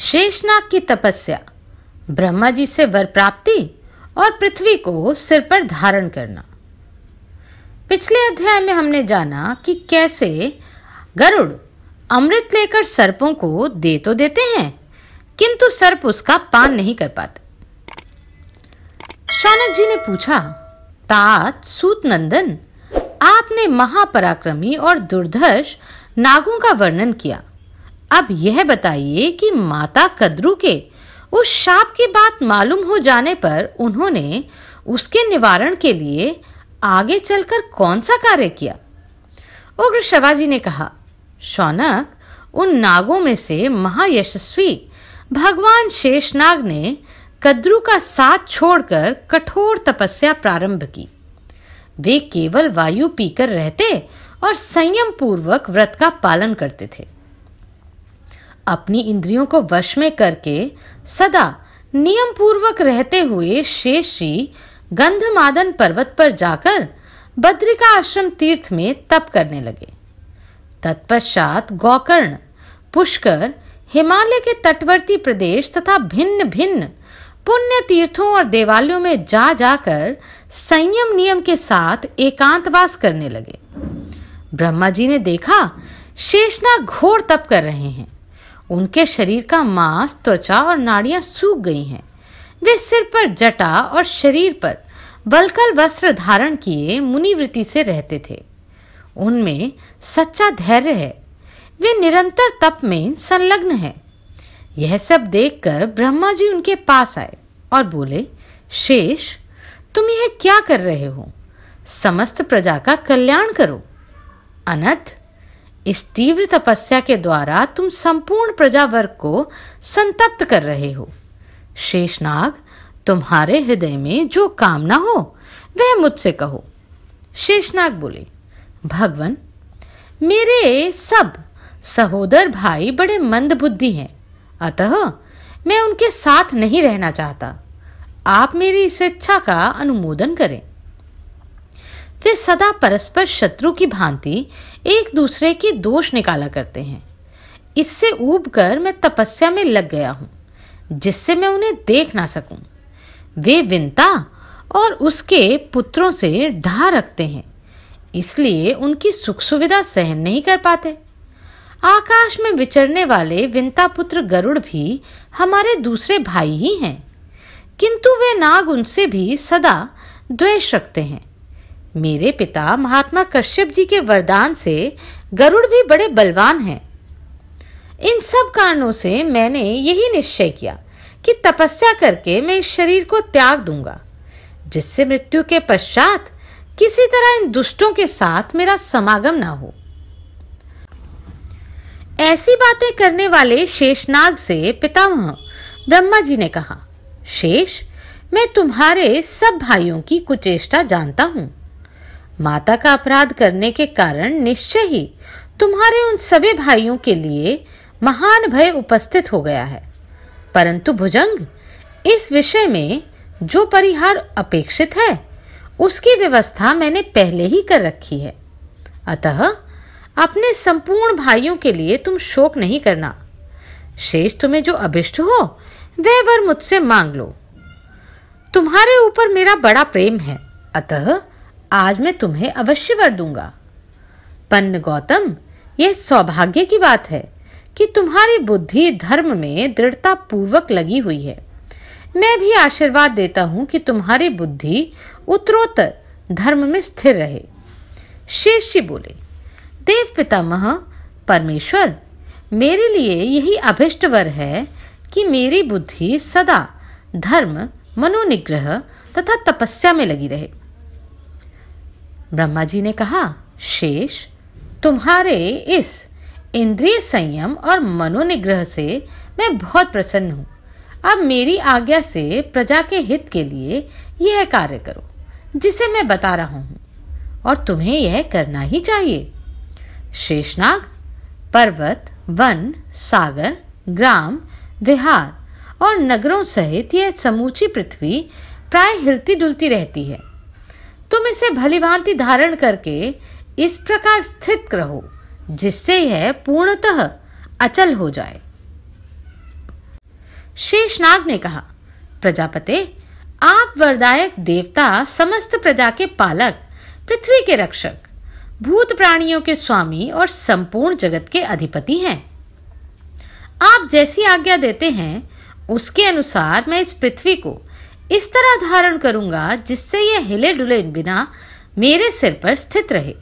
शेषनाग की तपस्या ब्रह्मा जी से वर प्राप्ति और पृथ्वी को सिर पर धारण करना पिछले अध्याय में हमने जाना कि कैसे गरुड़ अमृत लेकर सर्पों को दे तो देते हैं किंतु सर्प उसका पान नहीं कर पाते शौनक जी ने पूछा तात सूत नंदन आपने महापराक्रमी और दुर्धर्ष नागों का वर्णन किया अब यह बताइए कि माता कद्रू के उस शाप की बात मालूम हो जाने पर उन्होंने उसके निवारण के लिए आगे चलकर कौन सा कार्य किया उग्र शवाजी ने कहा शौनक उन नागों में से महायशस्वी भगवान शेषनाग ने कद्रू का साथ छोड़कर कठोर तपस्या प्रारंभ की वे केवल वायु पीकर रहते और संयम पूर्वक व्रत का पालन करते थे अपनी इंद्रियों को वश में करके सदा नियम पूर्वक रहते हुए शेष जी गंधमादन पर्वत पर जाकर बद्रिका आश्रम तीर्थ में तप करने लगे तत्पश्चात गोकर्ण पुष्कर हिमालय के तटवर्ती प्रदेश तथा भिन्न भिन्न पुण्य तीर्थों और देवालयों में जा जाकर संयम नियम के साथ एकांतवास करने लगे ब्रह्मा जी ने देखा शेषनाग घोर तप कर रहे हैं उनके शरीर का मांस त्वचा और नाड़ियां सूख गई हैं वे सिर पर जटा और शरीर पर बलकल वस्त्र धारण किए मुनिवृत्ति से रहते थे उनमें सच्चा धैर्य है वे निरंतर तप में संलग्न है यह सब देखकर ब्रह्मा जी उनके पास आए और बोले शेष तुम यह क्या कर रहे हो समस्त प्रजा का कल्याण करो अनंत इस तीव्र तपस्या के द्वारा तुम संपूर्ण प्रजावर्ग को संतप्त कर रहे हो शेषनाग तुम्हारे हृदय में जो कामना हो वह मुझसे कहो शेषनाग बोले भगवान मेरे सब सहोदर भाई बड़े मंद बुद्धि हैं अतः मैं उनके साथ नहीं रहना चाहता आप मेरी इस इच्छा का अनुमोदन करें वे सदा परस्पर शत्रु की भांति एक दूसरे के दोष निकाला करते हैं इससे ऊब कर मैं तपस्या में लग गया हूँ जिससे मैं उन्हें देख ना सकूं। वे विनता और उसके पुत्रों से ढा रखते हैं इसलिए उनकी सुख सुविधा सहन नहीं कर पाते आकाश में विचरने वाले विनता पुत्र गरुड़ भी हमारे दूसरे भाई ही हैं किंतु वे नाग उनसे भी सदा द्वेष रखते हैं मेरे पिता महात्मा कश्यप जी के वरदान से गरुड़ भी बड़े बलवान हैं इन सब कारणों से मैंने यही निश्चय किया कि तपस्या करके मैं इस शरीर को त्याग दूंगा जिससे मृत्यु के पश्चात किसी तरह इन दुष्टों के साथ मेरा समागम ना हो ऐसी बातें करने वाले शेषनाग से पिता ब्रह्मा जी ने कहा शेष मैं तुम्हारे सब भाइयों की कुचेष्टा जानता हूँ माता का अपराध करने के कारण निश्चय ही तुम्हारे उन सभी भाइयों के लिए महान भय उपस्थित हो गया है परंतु भुजंग इस विषय में जो परिहार अपेक्षित है उसकी व्यवस्था मैंने पहले ही कर रखी है अतः अपने संपूर्ण भाइयों के लिए तुम शोक नहीं करना शेष तुम्हें जो अभिष्ट हो वह वर मुझसे मांग लो तुम्हारे ऊपर मेरा बड़ा प्रेम है अतः आज मैं तुम्हें अवश्य वर दूंगा पन्न गौतम यह सौभाग्य की बात है कि तुम्हारी बुद्धि धर्म में दृढ़ता पूर्वक लगी हुई है मैं भी आशीर्वाद देता हूँ कि तुम्हारी बुद्धि उत्तरोत्तर धर्म में स्थिर रहे शेषी बोले देव पितामह परमेश्वर मेरे लिए यही अभिष्ट वर है कि मेरी बुद्धि सदा धर्म मनोनिग्रह तथा तपस्या में लगी रहे ब्रह्मा जी ने कहा शेष तुम्हारे इस इंद्रिय संयम और मनोनिग्रह से मैं बहुत प्रसन्न हूँ अब मेरी आज्ञा से प्रजा के हित के लिए यह कार्य करो जिसे मैं बता रहा हूँ और तुम्हें यह करना ही चाहिए शेषनाग पर्वत वन सागर ग्राम विहार और नगरों सहित यह समूची पृथ्वी प्राय हिलती डुलती रहती है तुम इसे भांति धारण करके इस प्रकार स्थित रहो जिससे यह पूर्णतः अचल हो जाए शेषनाग ने कहा प्रजापते आप वरदायक देवता समस्त प्रजा के पालक पृथ्वी के रक्षक भूत प्राणियों के स्वामी और संपूर्ण जगत के अधिपति हैं आप जैसी आज्ञा देते हैं उसके अनुसार मैं इस पृथ्वी को इस तरह धारण करूंगा जिससे यह हिले डुले बिना मेरे सिर पर स्थित रहे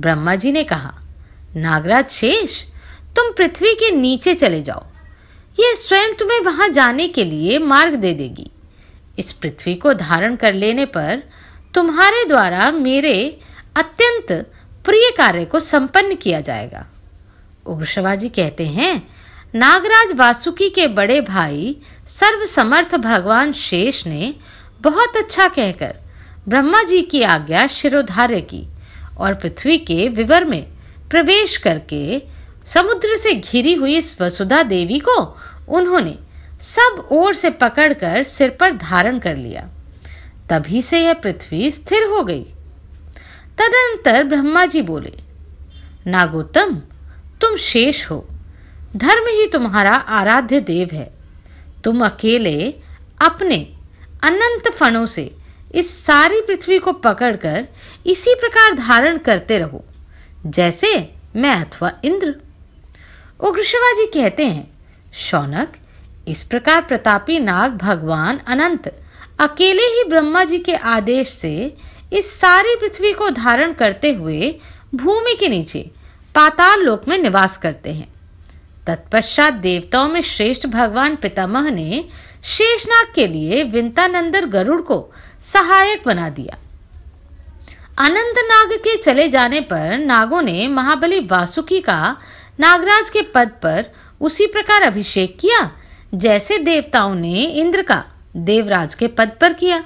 ब्रह्मा जी ने कहा नागराज शेष तुम पृथ्वी के नीचे चले जाओ यह स्वयं तुम्हें वहां जाने के लिए मार्ग दे देगी इस पृथ्वी को धारण कर लेने पर तुम्हारे द्वारा मेरे अत्यंत प्रिय कार्य को संपन्न किया जाएगा उग्रशवाजी कहते हैं नागराज वासुकी के बड़े भाई सर्वसमर्थ भगवान शेष ने बहुत अच्छा कहकर ब्रह्मा जी की आज्ञा शिरोधार्य की और पृथ्वी के विवर में प्रवेश करके समुद्र से घिरी हुई इस वसुधा देवी को उन्होंने सब ओर से पकड़कर सिर पर धारण कर लिया तभी से यह पृथ्वी स्थिर हो गई तदनंतर ब्रह्मा जी बोले नागोत्तम तुम शेष हो धर्म ही तुम्हारा आराध्य देव है तुम अकेले अपने अनंत फणों से इस सारी पृथ्वी को पकड़कर इसी प्रकार धारण करते रहो जैसे मैं अथवा इंद्र उग्र शिवाजी कहते हैं शौनक इस प्रकार प्रतापी नाग भगवान अनंत अकेले ही ब्रह्मा जी के आदेश से इस सारी पृथ्वी को धारण करते हुए भूमि के नीचे पाताल लोक में निवास करते हैं तत्पश्चात देवताओं में श्रेष्ठ भगवान पितामह ने शेषनाग के लिए विंतानंदर गरुड़ को सहायक बना दिया अनंत नाग के चले जाने पर नागों ने महाबली वासुकी का नागराज के पद पर उसी प्रकार अभिषेक किया जैसे देवताओं ने इंद्र का देवराज के पद पर किया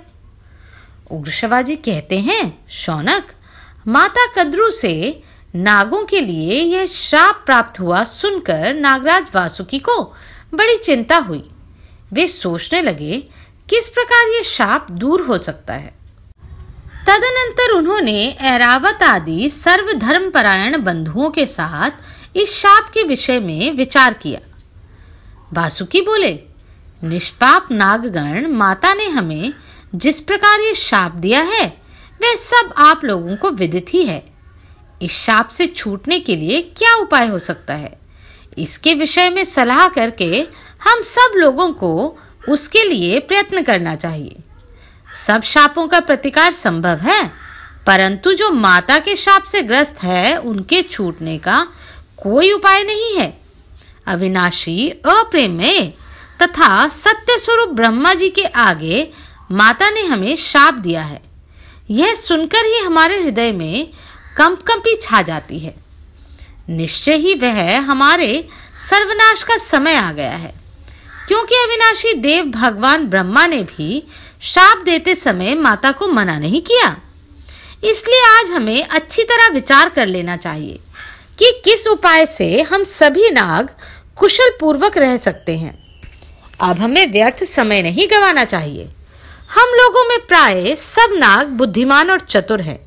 उग्रशवाजी कहते हैं शौनक माता कद्रू से नागों के लिए यह श्राप प्राप्त हुआ सुनकर नागराज वासुकी को बड़ी चिंता हुई वे सोचने लगे किस प्रकार यह शाप दूर हो सकता है तदनंतर उन्होंने ऐरावत आदि परायण बंधुओं के साथ इस शाप के विषय में विचार किया वासुकी बोले निष्पाप नागगण माता ने हमें जिस प्रकार ये शाप दिया है वह सब आप लोगों को विदित ही है इस शाप से छूटने के लिए क्या उपाय हो सकता है इसके विषय में सलाह करके हम सब लोगों को उसके लिए प्रयत्न करना चाहिए सब शापों का प्रतिकार संभव है परंतु जो माता के शाप से ग्रस्त है उनके छूटने का कोई उपाय नहीं है अविनाशी अप्रेमय तथा सत्य स्वरूप ब्रह्मा जी के आगे माता ने हमें शाप दिया है यह सुनकर ही हमारे हृदय में कंपकंपी छा जाती है निश्चय ही वह हमारे सर्वनाश का समय आ गया है क्योंकि अविनाशी देव भगवान ब्रह्मा ने भी शाप देते समय माता को मना नहीं किया इसलिए आज हमें अच्छी तरह विचार कर लेना चाहिए कि किस उपाय से हम सभी नाग कुशल पूर्वक रह सकते हैं अब हमें व्यर्थ समय नहीं गंवाना चाहिए हम लोगों में प्राय सब नाग बुद्धिमान और चतुर हैं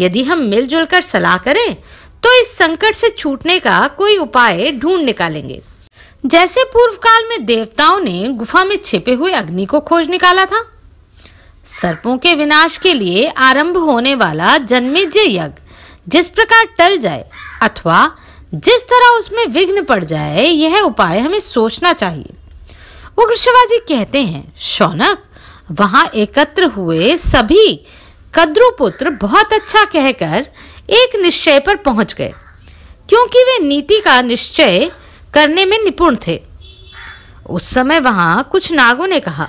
यदि हम मिलजुल कर सलाह करें तो इस संकट से छूटने का कोई उपाय ढूंढ निकालेंगे जैसे पूर्व काल में देवताओं ने गुफा में छिपे हुए अग्नि को खोज निकाला था सर्पों के विनाश के लिए आरंभ होने वाला जन्मेजय यज्ञ जिस प्रकार टल जाए अथवा जिस तरह उसमें विघ्न पड़ जाए यह उपाय हमें सोचना चाहिए उग्र शिवाजी कहते हैं शौनक वहां एकत्र हुए सभी कद्रुपुत्र बहुत अच्छा कहकर एक निश्चय पर पहुंच गए क्योंकि वे नीति का निश्चय करने में निपुण थे उस समय वहां कुछ नागों ने कहा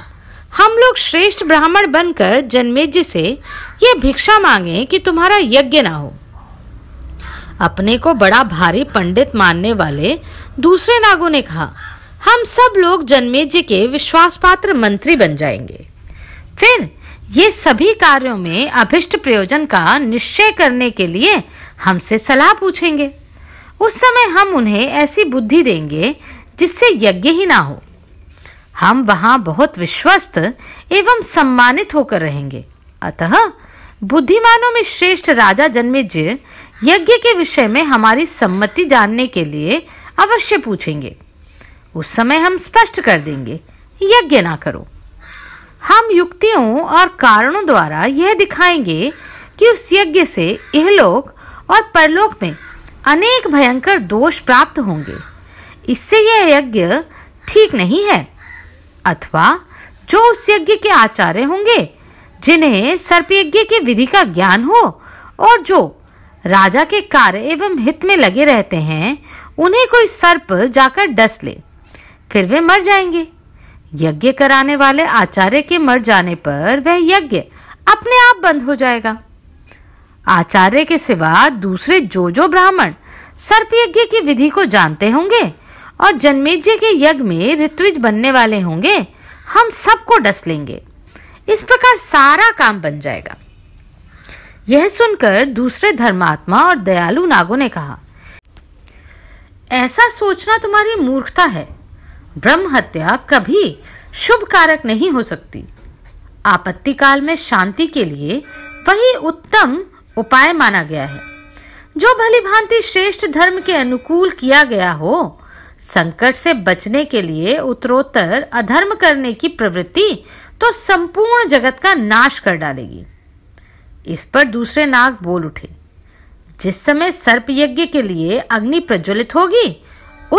हम लोग श्रेष्ठ ब्राह्मण बनकर जन्मे से यह भिक्षा मांगे कि तुम्हारा यज्ञ ना हो अपने को बड़ा भारी पंडित मानने वाले दूसरे नागों ने कहा हम सब लोग जन्मेजी के विश्वास पात्र मंत्री बन जाएंगे फिर ये सभी कार्यों में अभिष्ट प्रयोजन का निश्चय करने के लिए हमसे सलाह पूछेंगे उस समय हम उन्हें ऐसी बुद्धि देंगे जिससे यज्ञ ही ना हो हम वहाँ बहुत विश्वस्त एवं सम्मानित होकर रहेंगे अतः बुद्धिमानों में श्रेष्ठ राजा जन्मेजय यज्ञ के विषय में हमारी सम्मति जानने के लिए अवश्य पूछेंगे उस समय हम स्पष्ट कर देंगे यज्ञ ना करो हम युक्तियों और कारणों द्वारा यह दिखाएंगे कि उस यज्ञ से इहलोक और परलोक में अनेक भयंकर दोष प्राप्त होंगे इससे यह यज्ञ ठीक नहीं है अथवा जो उस यज्ञ के आचार्य होंगे जिन्हें सर्पयज्ञ की विधि का ज्ञान हो और जो राजा के कार्य एवं हित में लगे रहते हैं उन्हें कोई सर्प जाकर डस ले फिर वे मर जाएंगे यज्ञ कराने वाले आचार्य के मर जाने पर वह यज्ञ अपने आप बंद हो जाएगा आचार्य के सिवा दूसरे जो जो ब्राह्मण सर्प यज्ञ की विधि को जानते होंगे और जन्मेजय के यज्ञ में ऋत्विज बनने वाले होंगे हम सबको डस लेंगे इस प्रकार सारा काम बन जाएगा यह सुनकर दूसरे धर्मात्मा और दयालु नागों ने कहा ऐसा सोचना तुम्हारी मूर्खता है ब्रह्म हत्या कभी शुभ कारक नहीं हो सकती आपत्ति काल में शांति के लिए वही उत्तम उपाय माना गया है जो भली भांति श्रेष्ठ धर्म के अनुकूल किया गया हो संकट से बचने के लिए उत्तरोत्तर अधर्म करने की प्रवृत्ति तो संपूर्ण जगत का नाश कर डालेगी इस पर दूसरे नाग बोल उठे जिस समय सर्प यज्ञ के लिए अग्नि प्रज्वलित होगी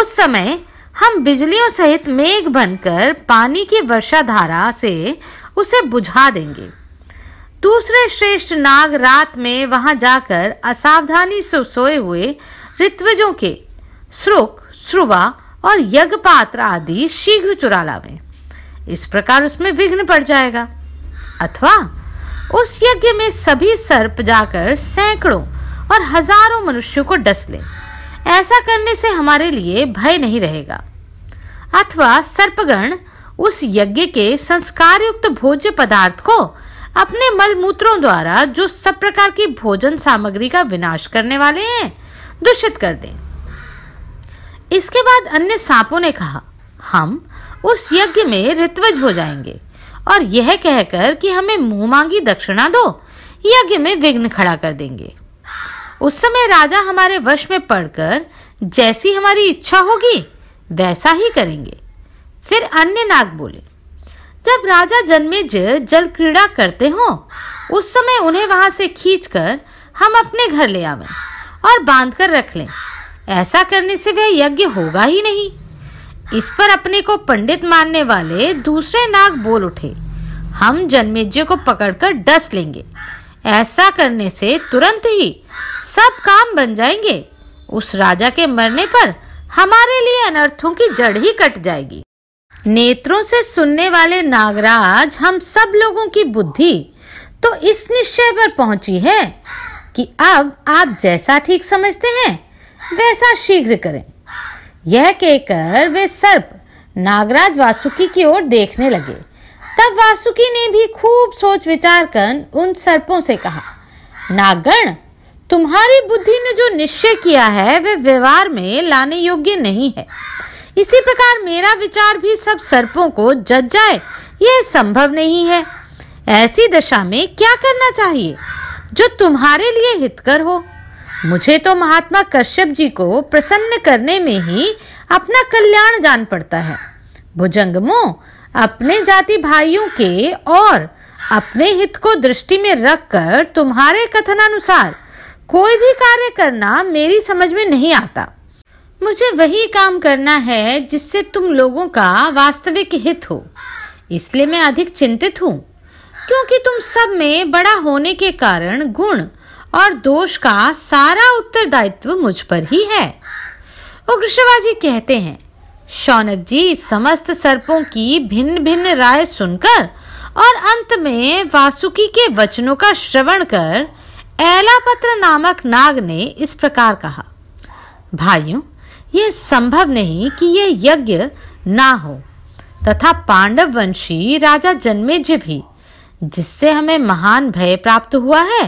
उस समय हम बिजलियों सहित मेघ बनकर पानी की वर्षा धारा से उसे बुझा देंगे दूसरे श्रेष्ठ नाग रात में वहां जाकर असावधानी से सोए हुए ऋत्विजों के श्रुक श्रुवा और यज्ञपात्र आदि शीघ्र चुरा लावे इस प्रकार उसमें विघ्न पड़ जाएगा अथवा उस यज्ञ में सभी सर्प जाकर सैकड़ों और हजारों मनुष्यों को डस लें ऐसा करने से हमारे लिए भय नहीं रहेगा अथवा सर्पगण उस यज्ञ के संस्कार युक्त भोज्य पदार्थ को अपने मल मूत्रों द्वारा जो सब प्रकार की भोजन सामग्री का विनाश करने वाले हैं दूषित कर दें इसके बाद अन्य सांपों ने कहा हम उस यज्ञ में ऋतवज हो जाएंगे और यह कहकर कि हमें मुंह मांगी दक्षिणा दो यज्ञ में विघ्न खड़ा कर देंगे उस समय राजा हमारे वश में पड़कर जैसी हमारी इच्छा होगी वैसा ही करेंगे फिर अन्य नाग बोले जब राजा जन्मे जल क्रीड़ा करते हो उस समय उन्हें वहां से खींचकर हम अपने घर ले आवे और बांध कर रख लें ऐसा करने से वह यज्ञ होगा ही नहीं इस पर अपने को पंडित मानने वाले दूसरे नाग बोल उठे हम जन्मेजय को पकड़कर डस लेंगे ऐसा करने से तुरंत ही सब काम बन जाएंगे उस राजा के मरने पर हमारे लिए अनर्थों की जड़ ही कट जाएगी नेत्रों से सुनने वाले नागराज हम सब लोगों की बुद्धि तो इस निश्चय पर पहुंची है कि अब आप जैसा ठीक समझते हैं वैसा शीघ्र करें यह कहकर वे सर्प नागराज वासुकी की ओर देखने लगे तब वासुकी ने भी खूब सोच विचार कर उन सर्पों से कहा नागण तुम्हारी बुद्धि ने जो निश्चय किया है वे व्यवहार में लाने योग्य नहीं है इसी प्रकार मेरा विचार भी सब सर्पों को जज जाए यह संभव नहीं है ऐसी दशा में क्या करना चाहिए जो तुम्हारे लिए हितकर हो मुझे तो महात्मा कश्यप जी को प्रसन्न करने में ही अपना कल्याण जान पड़ता है भुजंगमो अपने जाति भाइयों के और अपने हित को दृष्टि में रखकर तुम्हारे कथनानुसार कोई भी कार्य करना मेरी समझ में नहीं आता मुझे वही काम करना है जिससे तुम लोगों का वास्तविक हित हो इसलिए मैं अधिक चिंतित हूँ क्योंकि तुम सब में बड़ा होने के कारण गुण और दोष का सारा उत्तरदायित्व मुझ पर ही है कहते हैं शौनक जी समस्त सर्पों की भिन्न भिन्न राय सुनकर और अंत में वासुकी के वचनों का श्रवण कर एलापत्र नामक नाग ने इस प्रकार कहा भाइयों यह संभव नहीं कि यह यज्ञ ना हो तथा पांडव वंशी राजा जी भी जिससे हमें महान भय प्राप्त हुआ है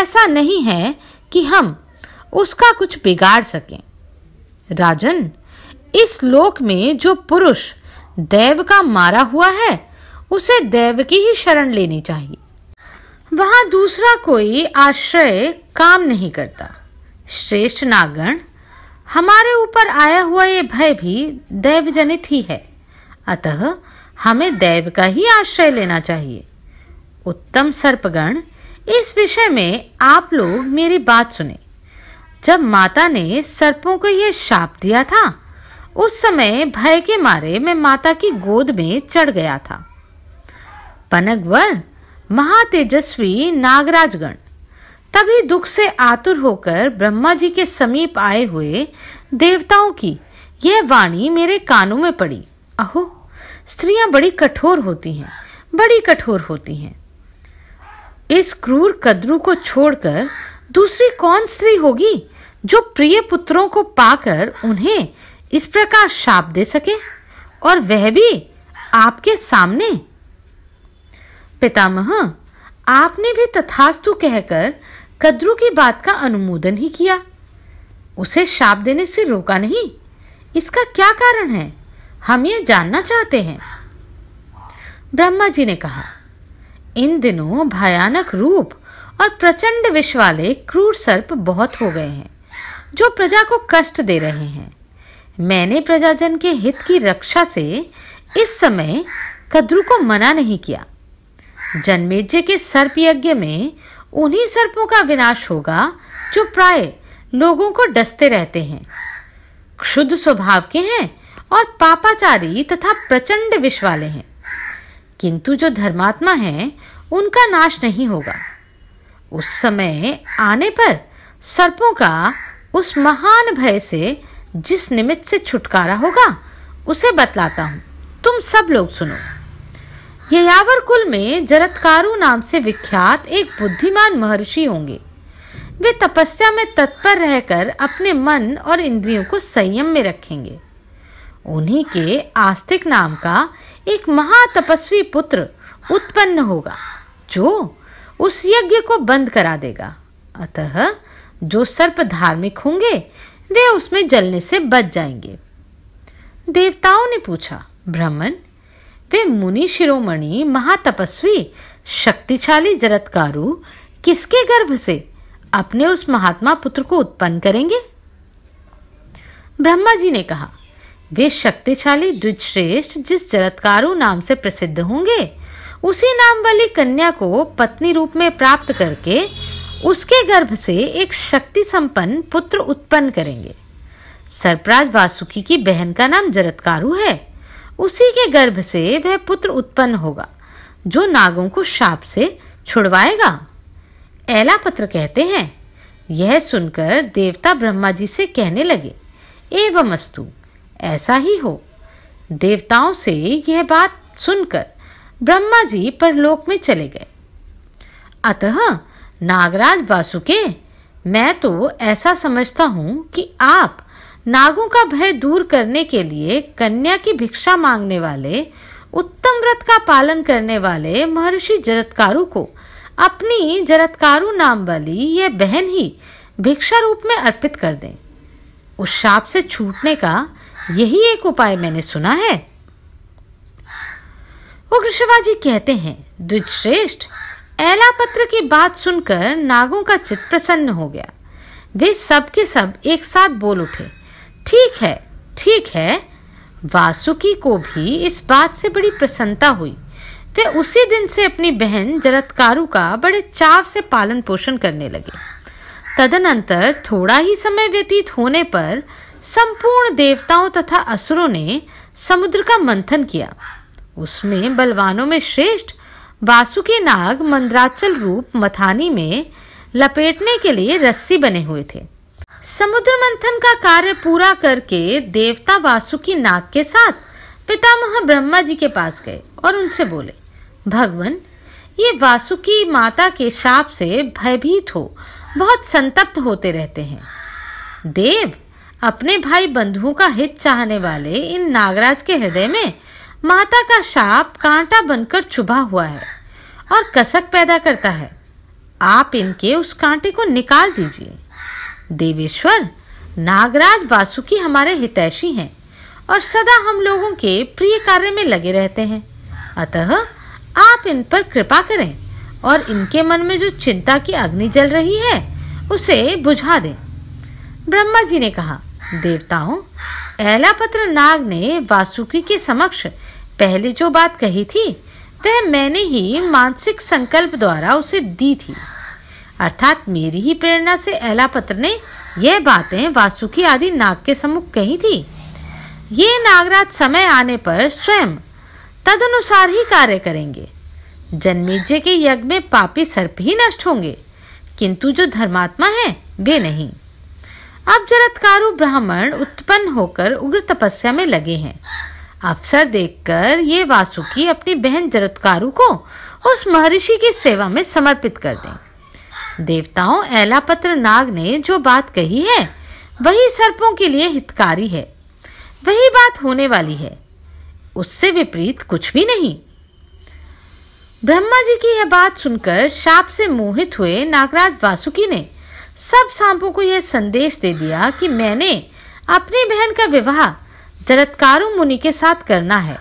ऐसा नहीं है कि हम उसका कुछ बिगाड़ सकें राजन इस लोक में जो पुरुष देव का मारा हुआ है उसे देव की ही शरण लेनी चाहिए वहां दूसरा कोई आश्रय काम नहीं करता श्रेष्ठ नागण हमारे ऊपर आया हुआ ये भय भी देव जनित ही है अतः हमें देव का ही आश्रय लेना चाहिए उत्तम सर्पगण इस विषय में आप लोग मेरी बात सुने जब माता ने सर्पों को यह शाप दिया था उस समय भय के मारे मैं माता की गोद में चढ़ गया था पनकवर महातेजस्वी नागराजगण तभी दुख से आतुर होकर ब्रह्मा जी के समीप आए हुए देवताओं की यह वाणी मेरे कानों में पड़ी अहो स्त्रियां बड़ी कठोर होती हैं बड़ी कठोर होती हैं इस क्रूर कद्रू को छोड़कर दूसरी कौन स्त्री होगी जो प्रिय पुत्रों को पाकर उन्हें इस प्रकार शाप दे सके और वह भी आपके सामने पितामह आपने भी तथास्तु कहकर कद्रू की बात का अनुमोदन ही किया उसे शाप देने से रोका नहीं इसका क्या कारण है हम ये जानना चाहते हैं ब्रह्मा जी ने कहा इन दिनों भयानक रूप और प्रचंड विष वाले क्रूर सर्प बहुत हो गए हैं जो प्रजा को कष्ट दे रहे हैं मैंने प्रजाजन के हित की रक्षा से इस समय कद्रू को मना नहीं किया जन्मेज्य के सर्प यज्ञ में उन्हीं सर्पों का विनाश होगा जो प्राय लोगों को डसते रहते हैं क्षुद्ध स्वभाव के हैं और पापाचारी तथा प्रचंड विष वाले हैं किंतु जो धर्मात्मा है उनका नाश नहीं होगा उस समय आने पर सर्पों का उस महान भय से जिस निमित्त से छुटकारा होगा उसे बतलाता हूँ तुम सब लोग सुनो ययावर कुल में जरतकारु नाम से विख्यात एक बुद्धिमान महर्षि होंगे वे तपस्या में तत्पर रहकर अपने मन और इंद्रियों को संयम में रखेंगे उन्हीं के आस्तिक नाम का एक महातपस्वी पुत्र उत्पन्न होगा जो उस यज्ञ को बंद करा देगा अतः जो सर्प धार्मिक होंगे वे उसमें जलने से बच जाएंगे देवताओं ने पूछा ब्राह्मण वे मुनि शिरोमणि महातपस्वी शक्तिशाली जरतकारु किसके गर्भ से अपने उस महात्मा पुत्र को उत्पन्न करेंगे ब्रह्मा जी ने कहा वे शक्तिशाली द्विजश्रेष्ठ जिस जरतकारु नाम से प्रसिद्ध होंगे उसी नाम वाली कन्या को पत्नी रूप में प्राप्त करके उसके गर्भ से एक शक्ति संपन्न पुत्र उत्पन्न करेंगे सरप्राज वासुकी की बहन का नाम जरतकारु है उसी के गर्भ से वह पुत्र उत्पन्न होगा जो नागों को शाप से छुड़वाएगा ऐला पत्र कहते हैं यह सुनकर देवता ब्रह्मा जी से कहने लगे एवं अस्तु ऐसा ही हो देवताओं से यह बात सुनकर ब्रह्मा जी परलोक में चले गए अतः नागराज वासुके मैं तो ऐसा समझता हूँ कि आप नागों का भय दूर करने के लिए कन्या की भिक्षा मांगने वाले उत्तम व्रत का पालन करने वाले महर्षि जरत्कारु को अपनी जरत्कारु नाम वाली यह बहन ही भिक्षा रूप में अर्पित कर दें उस शाप से छूटने का यही एक उपाय मैंने सुना है उग्रशिवाजी कहते हैं द्विजश्रेष्ठ ऐला पत्र की बात सुनकर नागों का चित्त प्रसन्न हो गया वे सब के सब एक साथ बोल उठे ठीक है ठीक है वासुकी को भी इस बात से बड़ी प्रसन्नता हुई वे उसी दिन से अपनी बहन जरत्कारु का बड़े चाव से पालन पोषण करने लगे तदनंतर थोड़ा ही समय व्यतीत होने पर संपूर्ण देवताओं तथा असुरों ने समुद्र का मंथन किया उसमें बलवानों में श्रेष्ठ वासुकी नाग मंद्राचल रूप मथानी में लपेटने के लिए रस्सी बने हुए थे समुद्र मंथन का कार्य पूरा करके देवता वासुकी नाग के साथ पितामह ब्रह्मा जी के पास गए और उनसे बोले भगवान ये वासुकी माता के शाप से भयभीत हो बहुत संतप्त होते रहते हैं देव अपने भाई बंधुओं का हित चाहने वाले इन नागराज के हृदय में माता का शाप कांटा बनकर चुभा हुआ है और कसक पैदा करता है आप इनके उस कांटे को निकाल दीजिए देवेश्वर नागराज वासुकी हमारे हितैषी हैं और सदा हम लोगों के प्रिय कार्य में लगे रहते हैं अतः आप इन पर कृपा करें और इनके मन में जो चिंता की अग्नि जल रही है उसे बुझा दें ब्रह्मा जी ने कहा देवताओं एलापत्र नाग ने वासुकी के समक्ष पहले जो बात कही थी वह मैंने ही मानसिक संकल्प द्वारा उसे दी थी अर्थात मेरी ही प्रेरणा से पत्र ने यह बातें वासुकी आदि नाग के सम्मुख कही थी ये नागराज समय आने पर स्वयं तदनुसार ही कार्य करेंगे जन्मेजय के यज्ञ में पापी सर्प ही नष्ट होंगे किंतु जो धर्मात्मा है वे नहीं अब जरत्कारु ब्राह्मण उत्पन्न होकर उग्र तपस्या में लगे हैं अवसर देखकर ये वासुकी अपनी बहन जरत्कारु को उस महर्षि की सेवा में समर्पित कर दें देवताओं एलापत्र नाग ने जो बात कही है वही सर्पों के लिए हितकारी है वही बात होने वाली है उससे विपरीत कुछ भी नहीं ब्रह्मा जी की यह बात सुनकर शाप से मोहित हुए नागराज वासुकी ने सब सांपों को यह संदेश दे दिया कि मैंने अपनी बहन का विवाह जरत्कारु मुनि के साथ करना है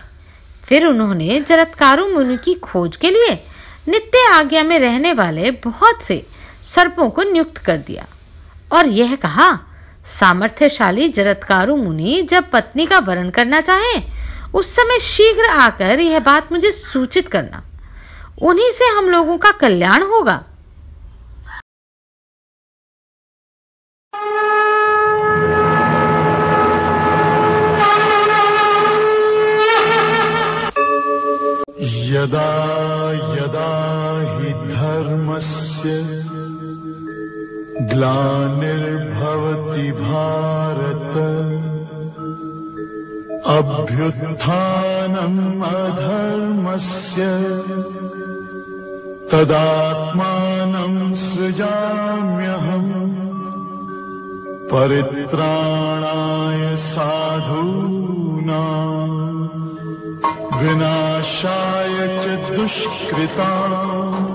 फिर उन्होंने जरत्कारु मुनि की खोज के लिए नित्य आज्ञा में रहने वाले बहुत से सर्पों को नियुक्त कर दिया और यह कहा सामर्थ्यशाली जरत्कारु मुनि जब पत्नी का वरण करना चाहे उस समय शीघ्र आकर यह बात मुझे सूचित करना उन्हीं से हम लोगों का कल्याण होगा तदात्मानं सृजाम्यहम् परित्राणाय साधूना विनाशाय च दुष्कृता